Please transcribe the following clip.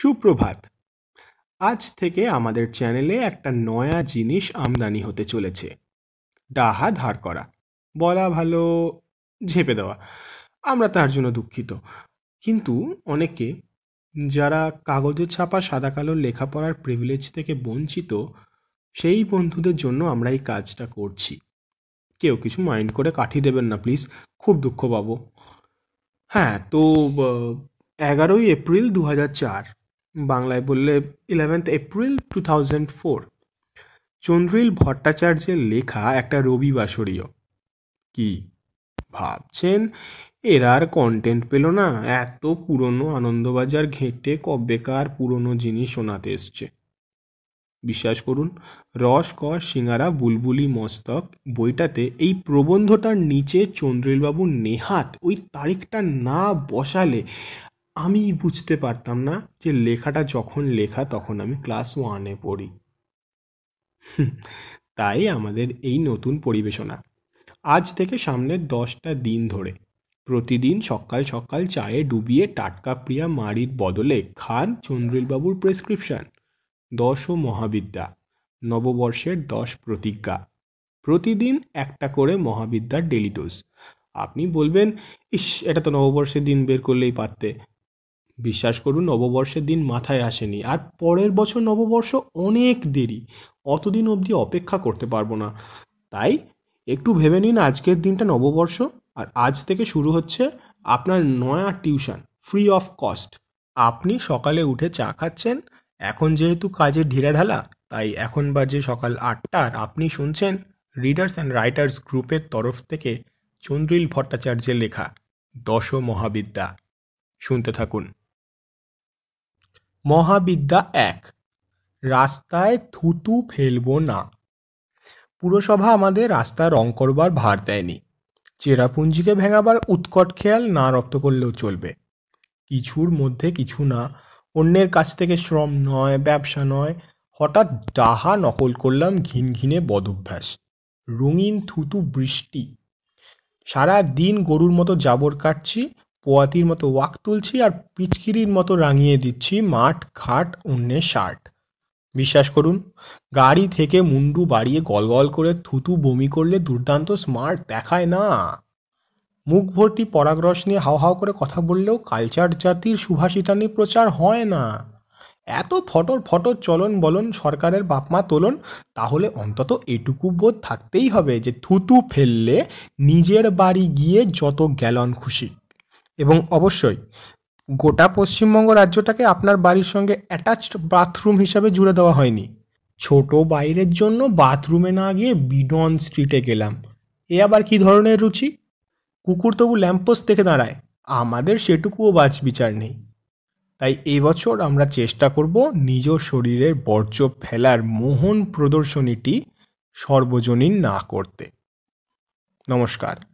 সুপ্রভাত আজ থেকে আমাদের চ্যানেলে একটা নয়া জিনিস আমদানি হতে চলেছে ডাহা ধার করা বলা ভালো ঝেপে দেওয়া আমরা তার জন্য দুঃখিত কিন্তু অনেকে যারা কাগজে ছাপা সাদা কালো লেখাপড়ার প্রিভিলেজ থেকে বঞ্চিত সেই বন্ধুদের জন্য আমরা এই কাজটা করছি কেউ কিছু মাইন্ড করে কাঠি দেবেন না প্লিজ খুব দুঃখ পাবো হ্যাঁ তো এগারোই এপ্রিল দু হাজার চার বাংলায় বললে eleventh April two thousand four Chandril ভট্টাচার্যের লেখা একটা রবি বাসরীয় কি ভাবছেন এর আর কন্টেন্ট পেল না এত পুরনো আনন্দবাজার ঘেঁটে কবেকার পুরনো জিনিস শোনাতে এসছে বিশ্বাস করুন রস ক সিঙ্গারা বুলবুলি মস্তক বইটাতে এই প্রবন্ধটার নিচে চন্দ্রিলবাবু নেহাত ওই তারিখটা না বসালে আমি বুঝতে পারতাম না যে লেখাটা যখন লেখা তখন আমি ক্লাস ওয়ানে পড়ি তাই আমাদের এই নতুন পরিবেশনা আজ থেকে সামনের দশটা দিন ধরে প্রতিদিন সকাল সকাল চায়ে ডুবিয়ে টাটকা প্রিয়া মারির বদলে খান চন্দ্রিলবাবুর প্রেসক্রিপশন দশ ও মহাবিদ্যা নববর্ষের দশ প্রতিজ্ঞা প্রতিদিন একটা করে মহাবিদ্যার ডেলি ডোজ আপনি বলবেন ইস এটা তো নববর্ষের দিন বের করলেই পারতে বিশ্বাস করুন নববর্ষের দিন মাথায় আসেনি আর পরের বছর নববর্ষ অনেক দেরি অতদিন অবধি অপেক্ষা করতে পারবো না তাই একটু ভেবে নিন আজকের দিনটা নববর্ষ আর আজ থেকে শুরু হচ্ছে আপনার নয়া টিউশন ফ্রি অফ কস্ট আপনি সকালে উঠে চা খাচ্ছেন এখন যেহেতু কাজে ঢিলা ঢালা তাই এখন বাজে সকাল আটটার আপনি শুনছেন রিডার্স অ্যান্ড রাইটার্স গ্রুপের তরফ থেকে চন্দ্রিল ভট্টাচার্যের লেখা দশ মহাবিদ্যা শুনতে থাকুন মহাবিদ্যা এক রাস্তায় থুতু ফেলবো না পুরসভা আমাদের রাস্তা রং করবার ভার দেয়নি চেরাপুঞ্জিকে ভেঙাবার উৎকট খেয়াল না রক্ত করলেও চলবে কিছুর মধ্যে কিছু না অন্যের কাছ থেকে শ্রম নয় ব্যবসা নয় হঠাৎ ডাহা নকল করলাম ঘিন ঘিনে বদভ্যাস রঙিন থুতু বৃষ্টি সারা দিন গরুর মতো জাবর কাটছি পোয়াতির মতো ওয়াক তুলছি আর পিচকিরির মতো রাঙিয়ে দিচ্ছি মাঠ খাট অন্য শার্ট বিশ্বাস করুন গাড়ি থেকে মুন্ডু বাড়িয়ে গলগল করে থুতু বমি করলে দুর্দান্ত স্মার্ট দেখায় না মুখ ভর্তি পরাগরস নিয়ে হাও হাও করে কথা বললেও কালচার জাতির সুভাষিতানি প্রচার হয় না এত ফটর ফটর চলন বলন সরকারের বাপমা তোলন তাহলে অন্তত এটুকু বোধ থাকতেই হবে যে থুতু ফেললে নিজের বাড়ি গিয়ে যত গ্যালন খুশি এবং অবশ্যই গোটা পশ্চিমবঙ্গ রাজ্যটাকে আপনার বাড়ির সঙ্গে অ্যাটাচড বাথরুম হিসাবে জুড়ে দেওয়া হয়নি ছোট বাইরের জন্য বাথরুমে না গিয়ে বিডন স্ট্রিটে গেলাম এ আবার কি ধরনের রুচি কুকুর তবু ল্যাম্পোস্ট থেকে দাঁড়ায় আমাদের সেটুকুও বাজ বিচার নেই তাই এবছর আমরা চেষ্টা করব নিজ শরীরের বর্জ্য ফেলার মোহন প্রদর্শনীটি সর্বজনীন না করতে নমস্কার